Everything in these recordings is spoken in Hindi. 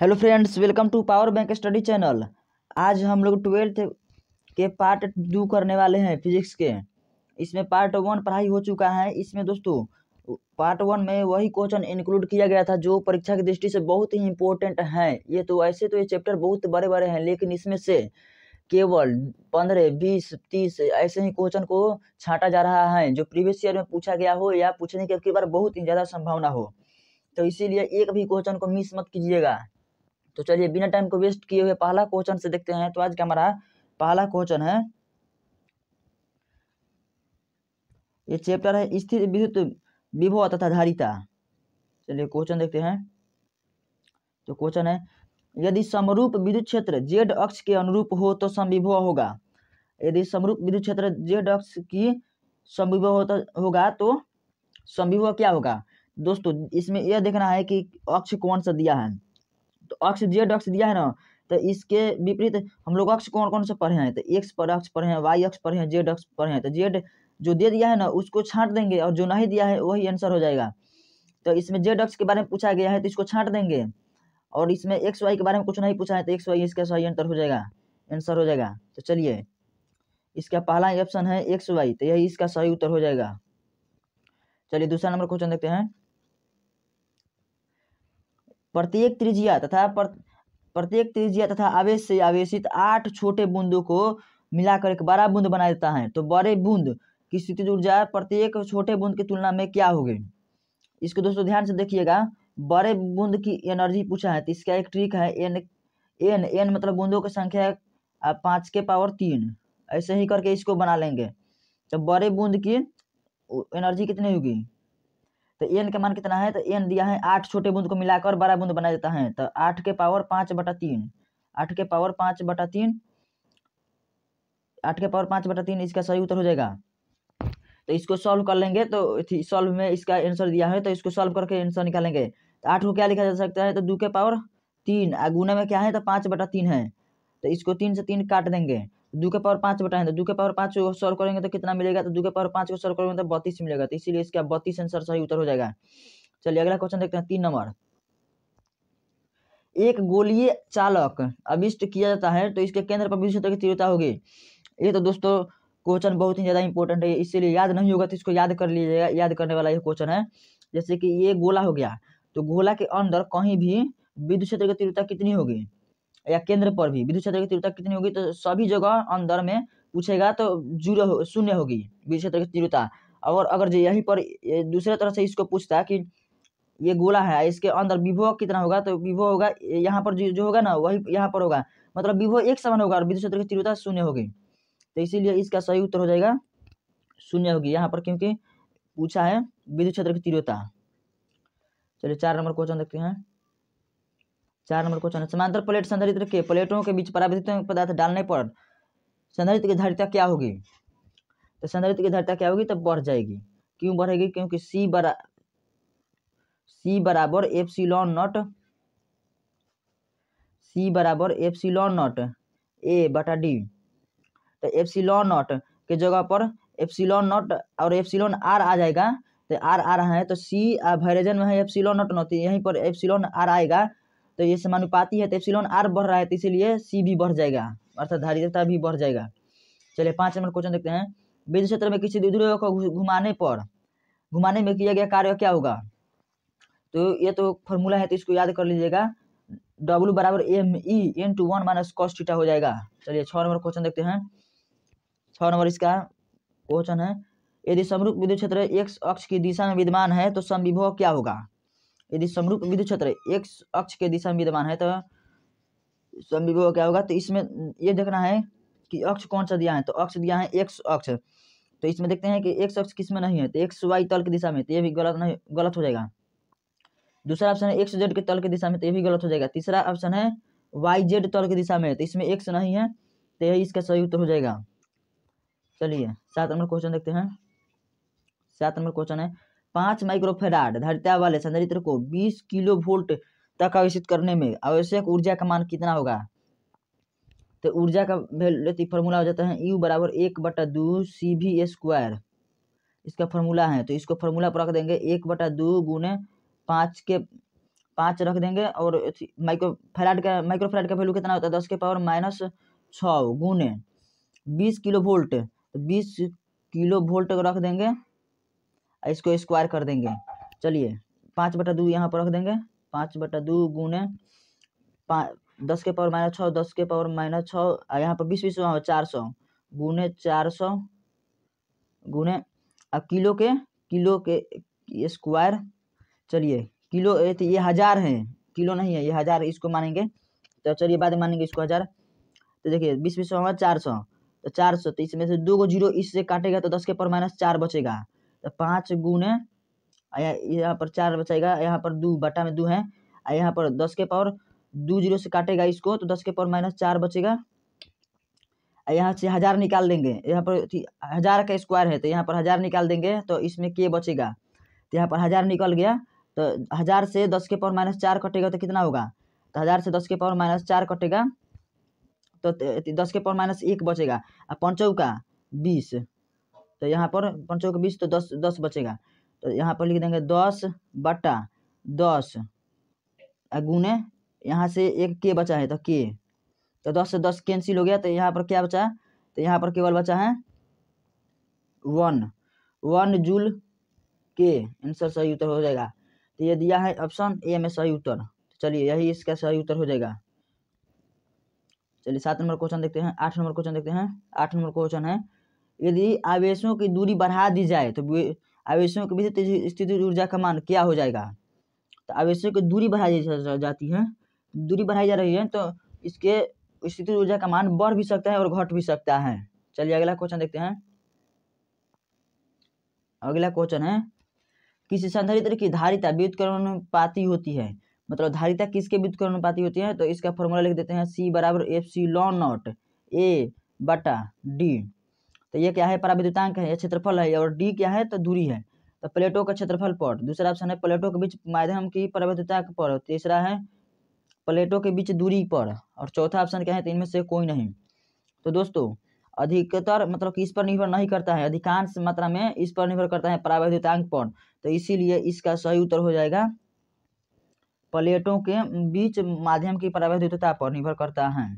hello friends welcome to power bank study channel आज हम लोग ट्वेल्थ के पार्ट टू करने वाले हैं फिजिक्स के इसमें पार्ट वन पढ़ाई हो चुका है इसमें दोस्तों पार्ट वन में वही क्वेश्चन इंक्लूड किया गया था जो परीक्षा की दृष्टि से बहुत ही इंपॉर्टेंट है ये तो ऐसे तो ये चैप्टर बहुत बड़े बड़े हैं लेकिन इसमें से केवल पंद्रह बीस तीस ऐसे ही क्वेश्चन को छाटा जा रहा है जो प्रीवियस ईयर में पूछा गया हो या पूछने की अब बार बहुत ही ज़्यादा संभावना हो तो इसीलिए एक भी क्वेश्चन को मिस मत कीजिएगा तो चलिए बिना टाइम को वेस्ट किए हुए पहला क्वेश्चन से देखते हैं तो आज का हमारा पहला क्वेश्चन है ये चैप्टर है स्थिर विद्युत विभव तथा धारिता चलिए क्वेश्चन देखते हैं तो क्वेश्चन है यदि समरूप विद्युत क्षेत्र जेड अक्ष के अनुरूप हो तो समविभव होगा यदि समरूप विद्युत क्षेत्र जेड अक्ष की समविभव होगा तो समविभव क्या होगा दोस्तों इसमें यह देखना है कि अक्ष कौन सा दिया है अक्ष जेड अक्ष दिया है ना तो इसके विपरीत हम लोग अक्ष कौन कौन से पढ़े हैं तो एक्स पर अक्ष पढ़े हैं वाई अक्ष पढ़े हैं जेड अक्ष पढ़े हैं तो जेड जो दे दिया है ना उसको छांट देंगे और जो नहीं दिया है वही आंसर हो जाएगा तो इसमें जेड अक्ष के बारे में पूछा गया है तो इसको छांट देंगे और इसमें एक्स वाई के बारे में कुछ नहीं पूछा है तो एक्स वाई इसका सही आंसर हो जाएगा आंसर हो जाएगा तो चलिए इसका पहला ऑप्शन है एक्स वाई तो यही इसका सही उत्तर हो जाएगा चलिए दूसरा नंबर क्वेश्चन देखते हैं प्रत्येक त्रिज्या तथा प्रत्येक त्रिज्या तथा आवेश से आवेशित आठ छोटे बूंदों को मिलाकर एक बड़ा बूंद बना देता है तो बड़े बूंद की स्थिति ऊर्जा प्रत्येक छोटे बूंद की तुलना में क्या होगी इसको दोस्तों ध्यान से देखिएगा बड़े बूंद की एनर्जी पूछा है तो इसका एक ट्रिक है एन एन एन मतलब बूंदों की संख्या है पाँच के पावर तीन ऐसे ही करके इसको बना लेंगे तो बड़े बूंद की एनर्जी कितनी होगी तो एन का मान कितना है तो एन दिया है आठ छोटे बूंद को मिलाकर बड़ा बूंद बनाया जाता है तो आठ के पावर पांच बटा तीन आठ के पावर पांच बटा तीन आठ के पावर पांच बटा तीन इसका सही उत्तर हो जाएगा तो इसको सॉल्व कर लेंगे तो सॉल्व में इसका आंसर दिया है तो इसको सॉल्व करके आंसर निकालेंगे तो आठ को क्या लिखा जा सकता है तो दो के पावर तीन गुना में क्या है तो पांच बटा तीन है तो इसको तीन से तीन काट देंगे दो के पावर पाँच बटा है तो दो के पावर पाँच को सॉल्व करेंगे तो कितना मिलेगा तो दो के पावर पाँच को सॉल्व करेंगे तो बत्तीस मिलेगा तो इसीलिए इसका बत्तीस आंसर सही उत्तर हो जाएगा चलिए अगला क्वेश्चन देखते हैं तीन नंबर एक गोलीय चालक अभिष्ट किया जाता है तो इसके केंद्र पर विद्युत की तीव्रता होगी ये तो दोस्तों क्वेश्चन बहुत ही ज़्यादा इंपॉर्टेंट है इसीलिए याद नहीं होगा तो इसको याद कर लीजिएगा याद करने वाला ये क्वेश्चन है जैसे कि ये गोला हो गया तो गोला के अंदर कहीं भी विद्युत क्षेत्र की तीव्रता कितनी होगी या केंद्र पर भी विद्युत क्षेत्र की तीव्रता कितनी होगी तो सभी जगह अंदर में पूछेगा तो जीरो हो, शून्य होगी विद्युत क्षेत्र की तीव्रता और अगर यहीं पर दूसरे तरह से इसको पूछता कि ये गोला है इसके अंदर विभो कितना होगा तो विभो होगा यहाँ पर जो होगा ना वही यहाँ पर होगा मतलब विभो एक समान होगा और विद्युत क्षेत्र की तीव्रता शून्य होगी तो इसीलिए इसका सही उत्तर हो जाएगा शून्य होगी यहाँ पर क्योंकि पूछा है विद्युत क्षेत्र की तीव्रता चलिए चार नंबर क्वेश्चन देखते हैं चार नंबर क्वेश्चन है समांतर प्लेट संधारित्र के प्लेटों के बीच परावर्तित पदार्थ डालने पर संधारित्र की धारिता क्या होगी तो संधारित्र की धारिता क्या होगी तब बढ़ जाएगी क्यों बढ़ेगी क्योंकि सी बरा सी बराबर epsilon naught C बराबर epsilon naught A बटा डी तो एफ सी लॉन नॉट के जगह पर एफ सी लॉन नॉट और एफ सी लॉन आर आ जाएगा तो आर आ रहा है तो सी भैरेजन में है epsilon naught naught यहीं पर एफ सी लॉन आर आएगा तो ये समानुपाती है तो एप्सिलॉन आर बढ़ रहा है तो इसीलिए सी भी बढ़ जाएगा अर्थात धारिता भी बढ़ जाएगा चलिए पाँच नंबर क्वेश्चन देखते हैं विद्युत क्षेत्र में किसी दूध को घुमाने पर घुमाने में किया गया कार्य क्या होगा तो ये तो फॉर्मूला है तो इसको याद कर लीजिएगा डब्लू बराबर M E N two one minus cos theta हो जाएगा चलिए छः नंबर क्वेश्चन देखते हैं छः नंबर इसका क्वेश्चन है यदि समरूप विद्युत क्षेत्र एक्स अक्ष की दिशा में विद्यमान है तो समविभव क्या होगा यदि समरूप विद्युत क्षेत्र एक अक्ष के दिशा में विद्यमान है तो समविभव क्या होगा तो इसमें ये देखना है कि अक्ष कौन सा दिया है तो अक्ष दिया है एक्स अक्ष तो इसमें देखते हैं कि एक्स अक्ष किस में नहीं है तो एक्स वाई तल की दिशा में तो ये भी गलत नहीं गलत हो जाएगा दूसरा ऑप्शन है एक्स जेड के तल की दिशा में तो ये भी गलत हो जाएगा तीसरा ऑप्शन है वाई जेड तल की दिशा में तो इसमें एक्स नहीं है तो यही इसका सही उत्तर हो जाएगा चलिए सात नंबर क्वेश्चन देखते हैं सात नंबर क्वेश्चन है पांच माइक्रोफेराड धरता वाले संधारित्र को बीस किलो वोल्ट तक आवेशित करने में आवश्यक ऊर्जा का मान कितना होगा तो ऊर्जा का फॉर्मूला तो हो जाता है यू बराबर एक बटा दो सी भी स्क्वायर इसका फॉर्मूला है तो इसको फॉर्मूला पर रख देंगे एक बटा दो गुने पाँच के पाँच रख देंगे और माइक्रो फैराड का माइक्रो फैराड का वैल्यू कितना होता है दस के पावर माइनस छ गुने बीस किलो वोल्ट तो बीस किलो वोल्ट रख देंगे इसको स्क्वायर कर देंगे चलिए पाँच बटा दो यहाँ पर रख देंगे पाँच बटा दो गुने दस के पावर माइनस छः दस के पावर माइनस छः यहाँ पर बीस बीस में हाँ, चार सौ गुने चार सौ गुने अब किलो के किलो के स्क्वायर चलिए किलो ये तो हज़ार है किलो नहीं है ये हज़ार इसको मानेंगे तो चलिए बाद में मानेंगे इसको हज़ार तो देखिए बीस बीस में हाँ, चार सौ तो चार सौ तो इसमें से दो को जीरो इससे काटेगा तो दस के पावर माइनस चार बचेगा तो पाँच गुण है यहाँ पर चार बचेगा यहाँ पर दो बटा में दो है यहाँ पर दस के पावर दो जीरो से काटेगा इसको तो दस के पावर माइनस चार बचेगा यहाँ से हज़ार निकाल देंगे यहाँ पर हज़ार का स्क्वायर है तो यहाँ पर हज़ार निकाल देंगे तो इसमें के बचेगा तो यहाँ पर हज़ार निकल गया तो हज़ार से दस के पावर माइनस चार कटेगा तो कितना होगा तो हज़ार से दस के पावर माइनस चार कटेगा तो, तो, तो दस के पावर माइनस एक बचेगा और पंचौ का बीस तो यहाँ पर पाँच के बीस तो दस दस बचेगा तो यहाँ पर लिख देंगे दस बटा दस गुने यहाँ से एक के बचा है तो के तो दस से दस कैंसिल हो गया तो यहाँ पर क्या बचा तो यहाँ पर केवल बचा है वन वन जूल के आंसर सही उत्तर हो जाएगा तो ये दिया है ऑप्शन ए में सही उत्तर तो चलिए यही इसका सही उत्तर हो जाएगा चलिए सात नंबर क्वेश्चन देखते हैं आठ नंबर क्वेश्चन देखते हैं आठ नंबर क्वेश्चन है यदि आवेशों की दूरी बढ़ा दी जाए तो आवेशों के बीच स्थिति ऊर्जा का मान क्या हो जाएगा तो आवेशों की दूरी बढ़ाई जा जाती है दूरी बढ़ाई जा रही है तो इसके स्थिति ऊर्जा का मान बढ़ भी सकता है और घट भी सकता है चलिए अगला क्वेश्चन देखते हैं अगला क्वेश्चन है किसी संधारित्र की धारिता विद्युत होती है मतलब धारिता किसके व्युतकरणुपाती होती है तो इसका फॉर्मूला लिख देते हैं सी बराबर epsilon naught A बटा डी तो ये क्या है पराविद्युतांक है ये क्षेत्रफल है और डी क्या है तो दूरी है तो प्लेटों का क्षेत्रफल पर दूसरा ऑप्शन है प्लेटों के बीच माध्यम की पराविद्युतांक पर तीसरा है प्लेटों के बीच दूरी पर और चौथा ऑप्शन क्या है तो इनमें से कोई नहीं तो दोस्तों अधिकतर मतलब कि इस पर निर्भर नहीं करता है अधिकांश मात्रा में इस पर निर्भर करता है परावैद्युतांक पर तो इसीलिए इसका सही उत्तर हो जाएगा प्लेटों के बीच माध्यम की परावैद्युतता पर निर्भर करता है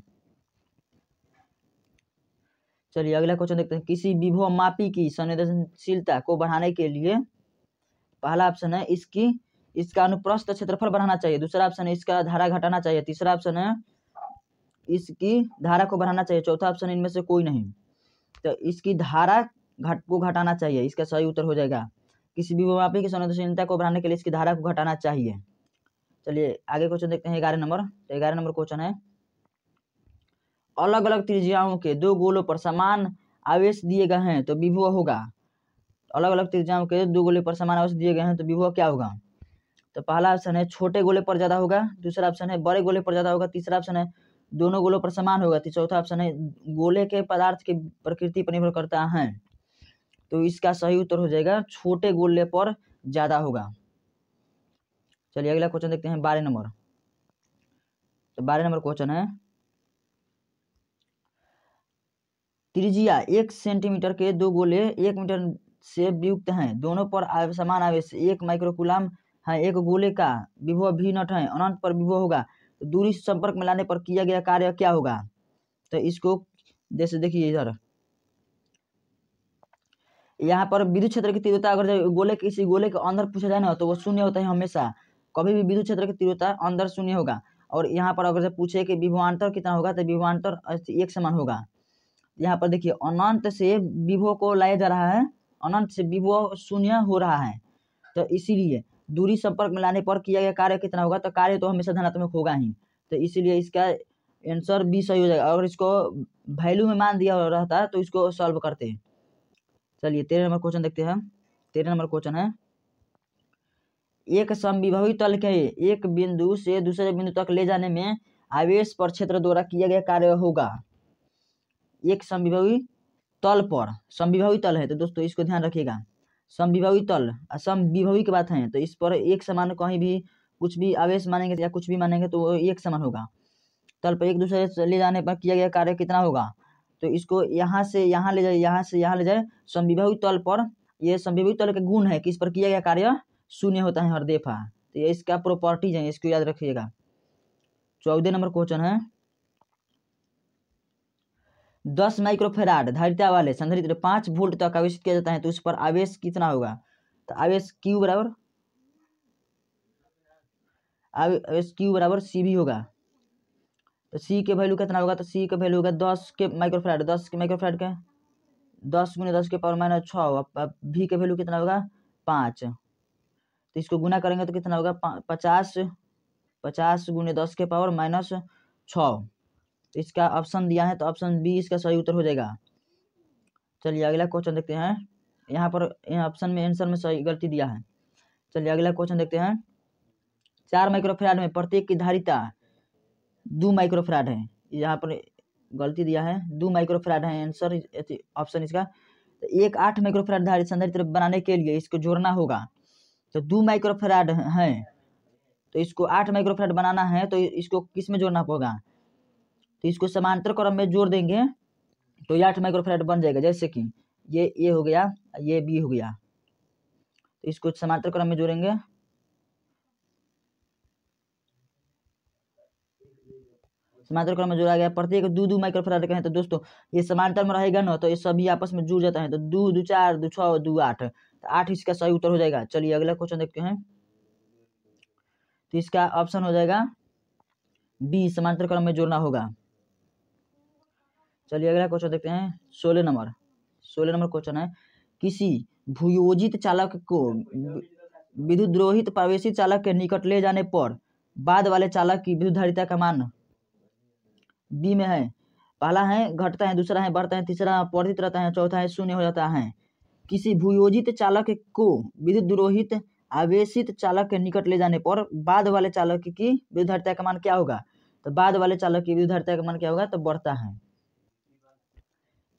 चलिए अगला क्वेश्चन देखते हैं किसी विभो मापी की संवेदनशीलता को बढ़ाने के लिए पहला ऑप्शन है इसकी इसका अनुप्रस्थ क्षेत्रफल बढ़ाना चाहिए दूसरा ऑप्शन है इसका धारा घटाना चाहिए तीसरा ऑप्शन है इसकी धारा को बढ़ाना चाहिए चौथा ऑप्शन इनमें से कोई नहीं तो इसकी धारा घट को घटाना चाहिए इसका सही उत्तर हो जाएगा किसी भी मापी की संवेदनशीलता को बढ़ाने के लिए इसकी धारा को घटाना चाहिए चलिए आगे क्वेश्चन देखते हैं ग्यारह नंबर तो ग्यारह नंबर क्वेश्चन है अलग अलग त्रिज्याओं के दो गोलों पर समान आवेश दिए गए हैं तो विभव होगा अलग अलग त्रिज्याओं के दो गोले पर समान आवेश दिए गए हैं तो विभव क्या होगा तो पहला ऑप्शन है छोटे गोले पर ज़्यादा होगा दूसरा ऑप्शन है बड़े गोले पर ज़्यादा होगा तीसरा ऑप्शन है दोनों गोलों पर समान होगा तो चौथा ऑप्शन है गोले के पदार्थ की प्रकृति पर निर्भर करता है तो इसका सही उत्तर हो जाएगा छोटे गोले पर ज़्यादा होगा चलिए अगला क्वेश्चन देखते हैं बारह नंबर तो बारह नंबर क्वेश्चन है त्रिज्या एक सेंटीमीटर के दो गोले एक मीटर से युक्त हैं दोनों पर समान आवेश एक माइक्रोकुलाम है एक गोले का विभव भी नट है अनंत पर विभव होगा तो दूरी संपर्क में लाने पर किया गया कार्य क्या होगा तो इसको जैसे देखिए इधर यहाँ पर विद्युत क्षेत्र की तीव्रता अगर गोले किसी गोले के अंदर पूछा जाए ना तो वो शून्य होता है हमेशा कभी भी विद्युत क्षेत्र की तीव्रता अंदर शून्य होगा और यहाँ पर अगर से पूछे कि विभवान्तर कितना होगा तो विभवान्तर एक समान होगा यहाँ पर देखिए अनंत से विभो को लाया जा रहा है अनंत से विभो शून्य हो रहा है तो इसीलिए दूरी संपर्क में लाने पर किया गया कार्य कितना होगा तो कार्य तो हमेशा धनात्मक होगा ही तो इसीलिए इसका आंसर भी सही हो जाएगा अगर इसको वैल्यू में मान दिया रहता है तो इसको सॉल्व करते हैं चलिए तेरह नंबर क्वेश्चन देखते हैं तेरह नंबर क्वेश्चन है एक समविभवी तल के एक बिंदु से दूसरे बिंदु तक ले जाने में आवेश पर क्षेत्र द्वारा किया गया कार्य होगा एक संविभवी तल पर समविभवी तल है तो दोस्तों इसको ध्यान रखिएगा समविभावी तल समविभावी की बात है तो इस पर एक समान कहीं भी कुछ भी आवेश मानेंगे या कुछ भी मानेंगे तो वो एक समान होगा तल पर एक दूसरे से ले जाने पर किया गया कार्य कितना होगा तो इसको यहाँ से यहाँ ले जाए यहाँ से यहाँ ले जाए समविभवी तल पर यह समविभावी तल का गुण है कि इस पर किया गया कार्य शून्य होता है हर देफा तो ये इसका प्रॉपर्टीज है इसको याद रखिएगा चौदह नंबर क्वेश्चन है दस माइक्रोफेराड धारिता वाले संधारित्र पाँच वोल्ट तक आवेश आवेशित किया जाता है तो उस पर आवेश कितना होगा तो आवेश क्यू बराबर आवेश क्यू बराबर सी भी होगा तो सी के वैल्यू कितना होगा तो सी का वैल्यू होगा दस के माइक्रोफेराड दस के माइक्रोफेराड के दस गुना दस के पावर माइनस छः होगा भी का वैल्यू कितना होगा पाँच तो इसको गुना करेंगे तो कितना होगा पचास पचास गुने दस के पावर माइनस छः तो इसका ऑप्शन दिया है तो ऑप्शन बी इसका सही उत्तर हो जाएगा चलिए अगला क्वेश्चन देखते हैं यहाँ पर ऑप्शन में आंसर में सही गलती दिया है चलिए अगला क्वेश्चन देखते हैं चार माइक्रोफ्राड में प्रत्येक की धारिता दो माइक्रोफ्राड है यहाँ पर गलती दिया है दो माइक्रोफ्राड है आंसर ऑप्शन इसका तो एक आठ माइक्रोफ्राड धारित संधारित्र बनाने के लिए इसको जोड़ना होगा तो दो माइक्रोफ्राड हैं तो इसको आठ माइक्रोफ्राड बनाना है तो इसको किस में जोड़ना होगा तो इसको समांतर क्रम में जोड़ देंगे तो ये आठ माइक्रोफेराइट बन जाएगा जैसे कि ये ए हो गया ये बी हो गया तो इसको समांतर क्रम में जोड़ेंगे समांतर क्रम में जोड़ा गया प्रत्येक दो दो माइक्रोफेराड का है तो दोस्तों ये समांतर में रहेगा ना तो ये सभी आपस में जुड़ जाता है तो दो दो चार दो छः दो आठ तो आठ इसका सही उत्तर हो जाएगा चलिए अगला क्वेश्चन देखते हैं तो इसका ऑप्शन हो जाएगा बी समांतर क्रम में जोड़ना होगा चलिए अगला क्वेश्चन देखते हैं सोलह नंबर सोलह नंबर क्वेश्चन है किसी भूयोजित चालक को विद्युत द्रोहित प्रवेशी चालक के निकट ले जाने पर बाद वाले चालक की विद्युत का मान बी में है पहला है घटता है दूसरा है बढ़ता है तीसरा पढ़ित रहता है चौथा है शून्य हो जाता है किसी भूयोजित चालक को विद्युत द्रोहित आवेशित चालक के निकट ले जाने पर बाद वाले चालक की विद्युत का मान क्या होगा तो बाद वाले चालक की विद्युत का मान क्या होगा तो बढ़ता है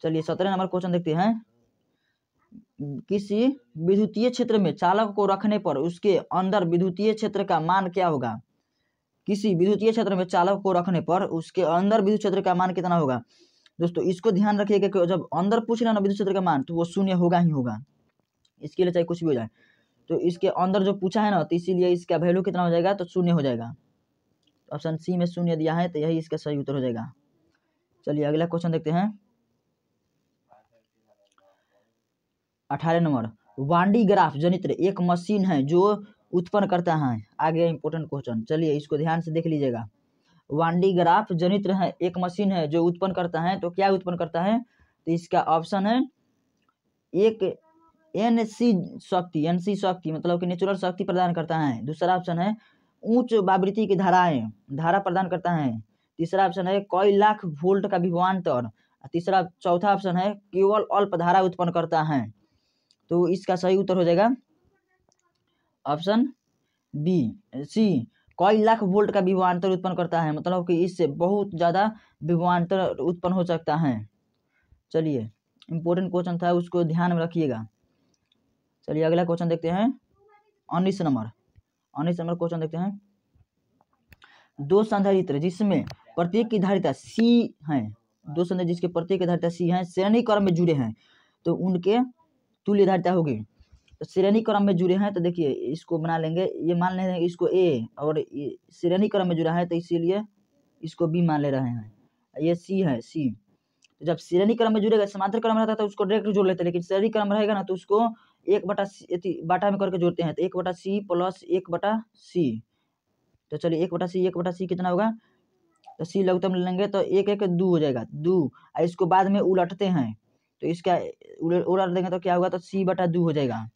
चलिए सत्रह नंबर क्वेश्चन देखते हैं किसी विद्युतीय क्षेत्र में चालक को रखने पर उसके अंदर विद्युतीय क्षेत्र का मान क्या होगा किसी विद्युतीय क्षेत्र में चालक को रखने पर उसके अंदर विद्युत क्षेत्र का मान कितना होगा दोस्तों इसको ध्यान रखिएगा कि जब अंदर पूछ रहे ना विद्युत क्षेत्र का मान तो वो शून्य होगा ही होगा इसके लिए चाहे कुछ भी हो जाए तो इसके अंदर जो पूछा है ना तो इसीलिए इसका वैल्यू कितना हो जाएगा तो शून्य हो जाएगा ऑप्शन सी में शून्य दिया है तो यही इसका सही उत्तर हो जाएगा चलिए अगला क्वेश्चन देखते हैं अठारह नंबर वांडी ग्राफ जनित्र एक मशीन है जो उत्पन्न करता है आगे इंपॉर्टेंट क्वेश्चन चलिए इसको ध्यान से देख लीजिएगा वांडी ग्राफ जनित्र है एक मशीन है जो उत्पन्न करता है तो क्या उत्पन्न करता है तो इसका ऑप्शन है एक एन सी शक्ति एन सी शक्ति मतलब कि नेचुरल शक्ति प्रदान करता है दूसरा ऑप्शन है उच्च वावृत्ति की धाराएं धारा प्रदान करता है तीसरा ऑप्शन है कई लाख वोल्ट का विभवान्तर तीसरा चौथा ऑप्शन है केवल अल्प धारा उत्पन्न करता है तो इसका सही उत्तर हो जाएगा ऑप्शन बी सी कई लाख वोल्ट का विभवान्तर उत्पन्न करता है मतलब कि इससे बहुत ज़्यादा विभवान्तर उत्पन्न हो सकता है चलिए इम्पोर्टेंट क्वेश्चन था उसको ध्यान में रखिएगा चलिए अगला क्वेश्चन देखते हैं उन्नीस नंबर उन्नीस नंबर क्वेश्चन देखते हैं दो संधारित्र जिसमें प्रत्येक की धारिता सी है दो संधारित्र जिसके प्रत्येक की धारिता सी है श्रेणी क्रम में जुड़े हैं तो उनके तुल्य धारिता होगी तो श्रेणी क्रम में जुड़े हैं तो देखिए इसको बना लेंगे ये मान ले रहे हैं इसको ए और श्रेणी क्रम में जुड़ा है तो इसीलिए इसको बी मान ले रहे हैं ये सी है सी तो जब श्रेणी क्रम में जुड़ेगा समांतर क्रम रहता था तो उसको डायरेक्ट जोड़ लेते हैं लेकिन श्रेणी क्रम रहेगा ना तो उसको एक बटा बाटा में करके जोड़ते हैं तो एक बटा सी प्लस एक बटा सी तो चलिए एक बटा सी एक बटा सी कितना होगा तो सी लघुतम लेंगे तो एक एक दो हो जाएगा दो इसको बाद में उलटते हैं तो इसका उड़ा देंगे तो क्या होगा तो सी बटा दू हो जाएगा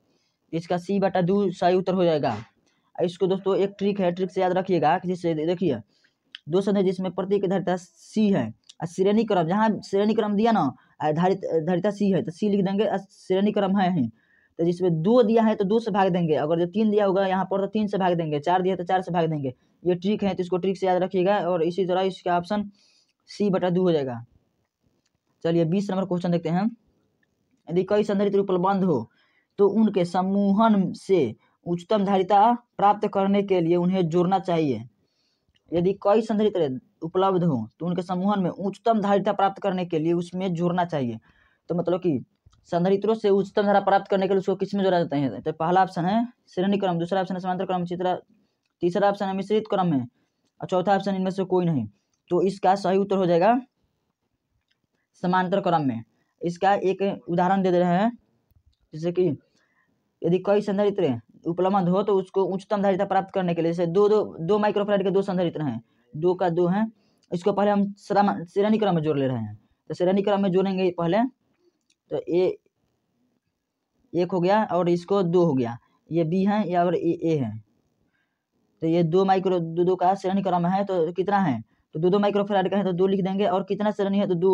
इसका सी बटा दू सही उत्तर हो जाएगा इसको दोस्तों एक ट्रिक है ट्रिक से याद रखिएगा कि जिससे देखिए दो सन है जिसमें प्रत्येक धारिता सी है श्रेणी क्रम जहाँ श्रेणी क्रम दिया ना धारित धारिता सी है तो सी लिख देंगे श्रेणी क्रम है तो जिसमें दो दिया है तो दो से भाग देंगे अगर जो तीन दिया होगा यहाँ पर तो तीन से भाग देंगे चार दिया तो चार से भाग देंगे ये ट्रिक है तो इसको ट्रिक से याद रखिएगा और इसी तरह इसका ऑप्शन सी बटा दू हो जाएगा चलिए बीस नंबर क्वेश्चन देखते हैं यदि कई संधारित्र उपलब्ध हो तो उनके समूहन से उच्चतम धारिता प्राप्त करने के लिए उन्हें जोड़ना चाहिए यदि कई संधारित्र उपलब्ध हो तो उनके समूहन में उच्चतम धारिता प्राप्त करने के लिए उसमें जोड़ना चाहिए तो मतलब कि संधारित्रों से उच्चतम धारा प्राप्त करने के लिए उसको किसमें जोड़ा जाता है तो पहला ऑप्शन है श्रेणी क्रम दूसरा ऑप्शन है समांतर क्रम तीसरा ऑप्शन है मिश्रित क्रम में और चौथा ऑप्शन इनमें से कोई नहीं तो इसका सही उत्तर हो जाएगा समांतर क्रम में इसका एक उदाहरण दे दे रहे हैं जैसे कि यदि कई संधारित्र उपलब्ध हो तो उसको उच्चतम धारिता प्राप्त करने के लिए जैसे दो दो दो माइक्रोफ्लाइट के दो संधारित्र हैं दो का दो हैं इसको पहले हम श्रेणी क्रम में जोड़ ले रहे हैं तो श्रेणी क्रम में जोड़ेंगे पहले तो ए एक हो गया और इसको दो हो गया ये बी है या और ए, ए है तो ये दो माइक्रो दो, दो का श्रेणी क्रम है तो कितना है तो दो दो माइक्रोफराड का है तो दो लिख देंगे और कितना सरणी है तो दो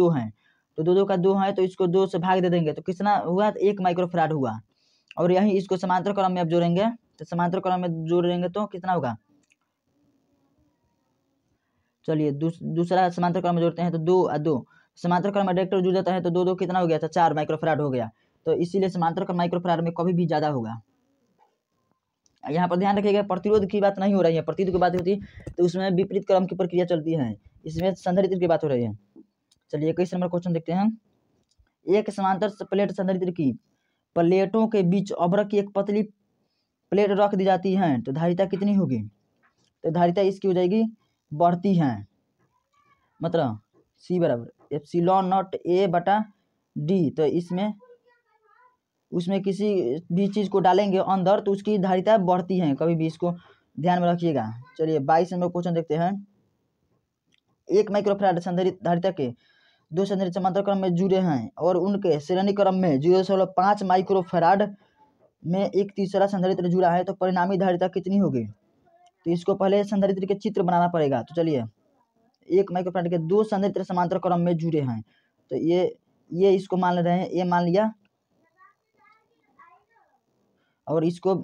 दो है तो दो दो का दो है तो इसको दो से भाग दे देंगे तो कितना हुआ तो एक माइक्रोफराड हुआ और यही इसको समांतर क्रम में अब जोड़ेंगे तो समांतर क्रम में जोड़ेंगे तो कितना होगा चलिए दूसरा समांतर क्रम में जोड़ते हैं तो दो और दो समांतर क्रम में डायरेक्टर जुड़ जाता है तो दो दो कितना हो गया था तो चार माइक्रोफराड हो गया तो इसीलिए समांतर क्रम माइक्रोफराड में कभी भी ज़्यादा होगा यहाँ पर ध्यान रखिएगा प्रतिरोध की बात नहीं हो रही है प्रतिरोध की बात होती है तो उसमें विपरीत क्रम की प्रक्रिया चलती है इसमें संधरित्र की बात हो रही है चलिए इक्कीस नंबर क्वेश्चन देखते हैं एक समांतर प्लेट संधरित्र की प्लेटों के बीच अभ्रक की एक पतली प्लेट रख दी जाती है तो धारिता कितनी होगी तो धारिता इसकी हो जाएगी बढ़ती है मतलब सी बराबर epsilon naught A बटा डी तो इसमें उसमें किसी भी चीज़ को डालेंगे अंदर तो उसकी धारिता बढ़ती है कभी भी इसको ध्यान में रखिएगा चलिए बाईस नंबर क्वेश्चन देखते हैं एक माइक्रोफ्राइड संधारित धारिता के दो संधारित समांतर क्रम में जुड़े हैं और उनके श्रेणी क्रम में जीरो दशमलव पाँच माइक्रोफ्राइड में एक तीसरा संधारित्र जुड़ा है तो परिणामी धारिता कितनी होगी तो इसको पहले संधारित्र के चित्र बनाना पड़ेगा तो चलिए एक माइक्रोफ्राइड के दो संधारित्र समांतर क्रम में जुड़े हैं तो ये ये इसको मान रहे हैं ये मान लिया और इसको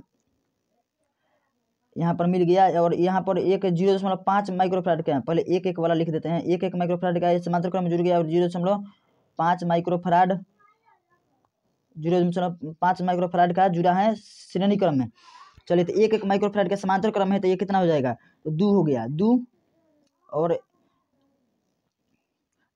यहाँ पर मिल गया और यहाँ पर एक जीरो दशमलव पाँच माइक्रोफ्राड का है पहले एक एक वाला लिख देते हैं एक एक माइक्रोफ्राइड का मात्र क्रम जुड़ गया और जीरो दशमलव पाँच माइक्रोफ्राइड जीरो दशमलव पाँच माइक्रोफ्राड का जुड़ा है श्रेणी क्रम में चलिए तो एक एक माइक्रोफ्राड का समांतर क्रम है तो ये कितना हो जाएगा तो दो हो गया दो और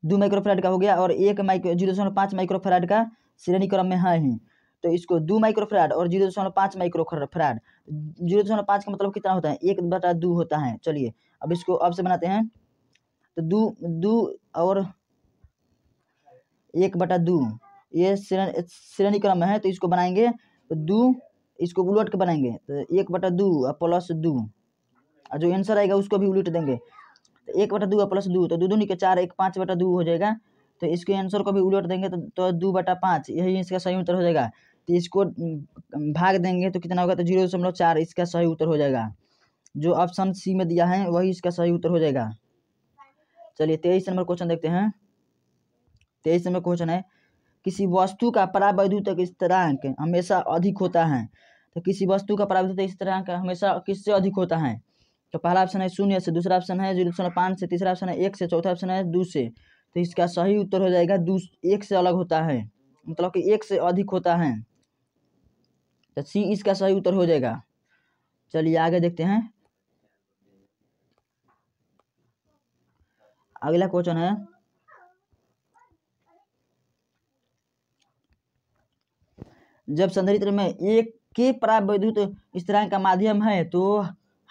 दो माइक्रोफ्राइड का हो गया और एक माइक्रो जीरो दशमलव पाँच माइक्रोफ्राइड का श्रेणी क्रम में है ही तो इसको दो माइक्रोफराड और जीरो दशमलव पाँच माइक्रोफराड जीरो दशमलव पाँच का मतलब कितना होता है एक बटा दो होता है चलिए अब इसको अब से बनाते हैं तो दो दो और एक बटा दो ये श्रेणी क्रम है तो इसको बनाएंगे तो दो इसको उलट के बनाएंगे तो एक बटा दो और प्लस दो और जो आंसर आएगा उसको भी उलट देंगे तो एक बटा दो और प्लस दो तो दो दूनी के चार एक पाँच बटा दो हो जाएगा तो इसके आंसर को भी उलट देंगे तो, तो दो बटा पाँच यही इसका सही उत्तर हो जाएगा तो इसको भाग देंगे तो कितना होगा तो जीरो दशमलव चार इसका सही उत्तर हो जाएगा जो ऑप्शन सी में दिया है वही इसका सही उत्तर हो जाएगा चलिए तेईस नंबर क्वेश्चन देखते हैं तेईस नंबर क्वेश्चन है किसी वस्तु का परावैद्युतक स्थिरांक हमेशा अधिक होता है तो किसी वस्तु का परावैद्युत स्थिरांक हमेशा किससे अधिक होता है तो पहला ऑप्शन है शून्य से दूसरा ऑप्शन है जीरो दशमलव पाँच से तीसरा ऑप्शन है एक से चौथा ऑप्शन है दो से तो इसका सही उत्तर हो जाएगा दूस एक से अलग होता है मतलब कि एक से अधिक होता है तो सी इसका सही उत्तर हो जाएगा चलिए आगे देखते हैं अगला क्वेश्चन है जब संधारित्र में एक के परावैद्युत स्थिरांक का माध्यम है तो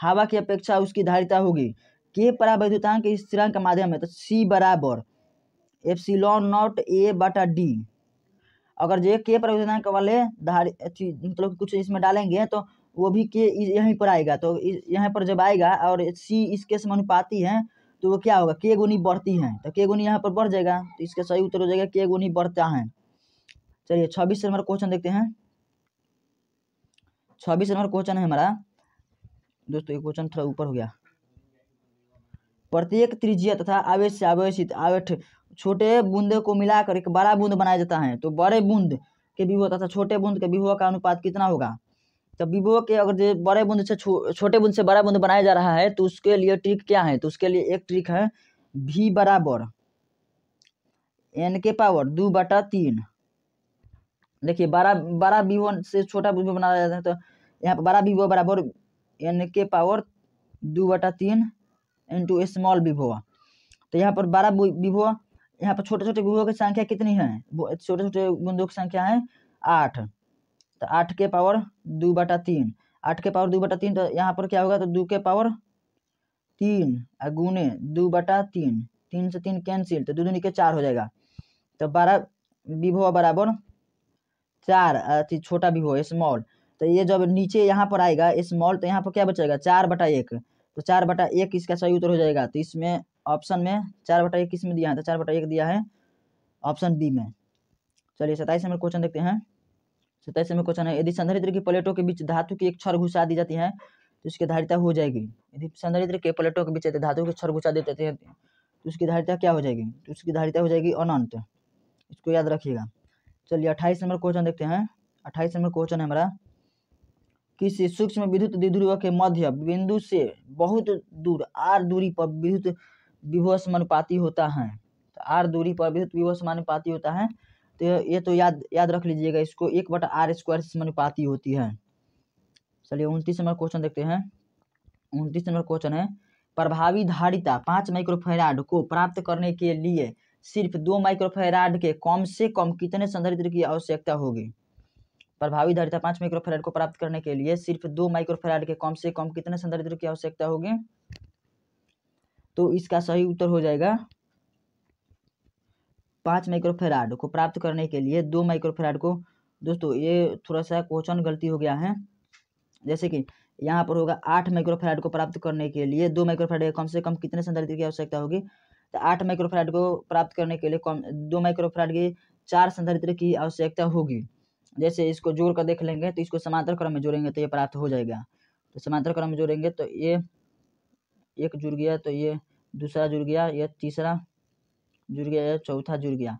हवा की अपेक्षा उसकी धारिता होगी के परावैद्युतांक स्थिरांक का माध्यम है तो सी बराबर एप्सिलॉन नॉट ए बटा डी अगर जो के प्रवेदनांक वाले धारी मतलब कुछ इसमें डालेंगे तो वो भी के यहीं पर आएगा तो यहाँ पर जब आएगा और सी इसके समानुपाती है तो वो क्या होगा के गुनी बढ़ती है तो के गुनी यहाँ पर बढ़ जाएगा तो इसका सही उत्तर हो जाएगा के गुनी बढ़ता है चलिए छब्बीस नंबर क्वेश्चन देखते हैं छब्बीस नंबर क्वेश्चन है हमारा दोस्तों ये क्वेश्चन थोड़ा ऊपर हो गया प्रत्येक त्रिज्य तथा आवेश से आवेशित आवेश छोटे बूंदे को मिलाकर एक बड़ा बूंद बनाया जाता है तो बड़े बूंद के विभव तथा छोटे बूंद के विभव का अनुपात कितना होगा तो विभव के अगर जो बड़े बूंद से छोटे बूंद से बड़ा बूंद बनाया जा रहा है तो उसके लिए ट्रिक क्या है तो उसके लिए एक ट्रिक है भी बराबर एन के पावर दो बटा तीन देखिए बड़ा बड़ा विभव से छोटा विभव बनाया जाता है तो यहाँ पर बड़ा विभव बराबर एन के पावर दो बटा तीन इंटू स्मॉल विभो तो यहाँ पर बारह विभो यहाँ पर छोटे छोटे विभो की संख्या कितनी है छोटे छोटे बूंदों की संख्या है आठ तो आठ के पावर दो बटा तीन आठ के पावर दो बटा तीन तो यहाँ पर क्या होगा तो दो के पावर तीन गुने दो बटा तीन तीन से तीन कैंसिल तो दो दूनी के चार हो जाएगा तो बारह विभो बराबर चार अथी छोटा विभो स्मॉल तो ये जब नीचे यहाँ पर आएगा स्मॉल तो यहाँ पर क्या बचेगा चार बटा एक तो चार बटा एक इसका सही उत्तर हो जाएगा तो इसमें ऑप्शन में चार बटा एक किसमें दिया है तो चार बटा एक दिया है ऑप्शन बी में चलिए सताइस नंबर क्वेश्चन देखते हैं सताइस नंबर क्वेश्चन है यदि संधारित्र की प्लेटों के बीच धातु की एक छर घुसा दी जाती है तो इसकी धारिता हो जाएगी यदि संधारित्र के प्लेटों के बीच धातु की छर घुसा दी जाती है तो उसकी धारिता क्या हो जाएगी तो उसकी धारिता हो जाएगी अनंत इसको याद रखिएगा चलिए अट्ठाईस नंबर क्वेश्चन देखते हैं अट्ठाईस नंबर क्वेश्चन है हमारा किसी सूक्ष्म विद्युत द्विध्रुव के मध्य बिंदु से बहुत दूर आर दूरी पर विद्युत विभवसमानुपाती होता है तो आर दूरी पर विद्युत विभवसमानुपाती होता है तो ये तो याद याद रख लीजिएगा इसको एक बटा आर स्क्वायर से समानुपाती होती है चलिए उनतीस नंबर क्वेश्चन देखते हैं उनतीस नंबर क्वेश्चन है प्रभावी धारिता पाँच माइक्रोफेराड को प्राप्त करने के लिए सिर्फ दो माइक्रोफेराड के कम से कम कितने संधारित्र की आवश्यकता होगी प्रभावी धारिता पांच माइक्रोफेराड को प्राप्त करने के लिए सिर्फ दो माइक्रोफेराड के कम से कम कितने संधारित्र की आवश्यकता होगी तो इसका सही उत्तर हो जाएगा पांच माइक्रोफेराड को प्राप्त करने के लिए दो माइक्रोफेराड को दोस्तों ये थोड़ा सा क्वेश्चन गलती हो गया है जैसे कि यहाँ पर होगा आठ माइक्रोफेराड को प्राप्त करने के लिए दो माइक्रोफेराइड कम से कम कितने संधारित्र की आवश्यकता होगी तो आठ माइक्रोफेराड को प्राप्त करने के लिए कम दो माइक्रोफेराइड की चार संधारित्र की आवश्यकता होगी जैसे इसको जोड़ कर देख लेंगे तो इसको समांतर क्रम में जोड़ेंगे तो ये प्राप्त हो जाएगा तो समांतर क्रम में जोड़ेंगे तो ये एक जुड़ गया तो ये दूसरा जुड़ गया यह तीसरा जुड़ गया यह चौथा जुड़ गया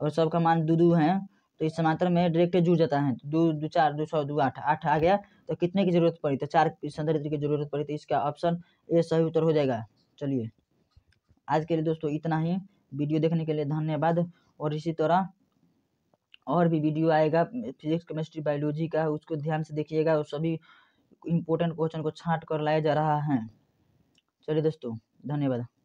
और सबका मान दो दो हैं तो इस समांतर में डायरेक्ट जुड़ जाता है दो दो चार दो सौ दो आठ आठ आ गया तो कितने की जरूरत पड़ी तो चार संदर्भ की जरूरत पड़ी तो इसका ऑप्शन ए सही उत्तर हो जाएगा चलिए आज के लिए दोस्तों इतना ही वीडियो देखने के लिए धन्यवाद और इसी तरह और भी वीडियो आएगा फिजिक्स केमिस्ट्री बायोलॉजी का उसको ध्यान से देखिएगा और सभी इम्पोर्टेंट क्वेश्चन को छाँट कर लाया जा रहा है चलिए दोस्तों धन्यवाद